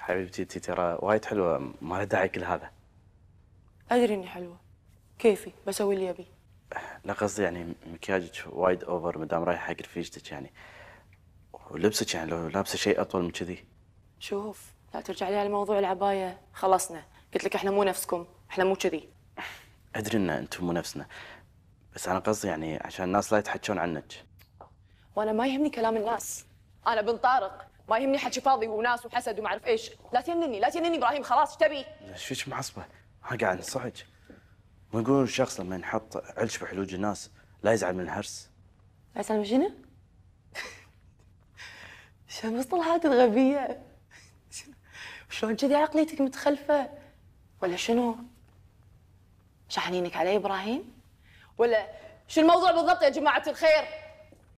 حبيبتي انت ترى وايد حلوه ما لها داعي كل هذا ادري اني حلوه كيفي بسوي اللي ابي لا قصدي يعني مكياجك وايد اوفر مدام رايحه حق رفيجتك يعني ولبسك يعني لو لابسه شيء اطول من كذي شوف لا ترجع لي على موضوع العبايه خلصنا قلت لك احنا مو نفسكم احنا مو كذي ادري ان انتم مو نفسنا بس انا قصدي يعني عشان الناس لا يتحجون عنك وانا ما يهمني كلام الناس انا بن طارق ما يهمني حكي فاضي وناس وحسد وما اعرف ايش لا تنني لا تنني ابراهيم خلاص ايش تبي ايش فيك معصبه ها قاعد انصحك ما يقولون الشخص لما ينحط علش بحلوج الناس لا يزعل من الهرس لا يزعل من شنو شو مصطلحات الغبيه شلون كذي عقليتك متخلفه ولا شنو شحنينك علي ابراهيم ولا شو الموضوع بالضبط يا جماعه الخير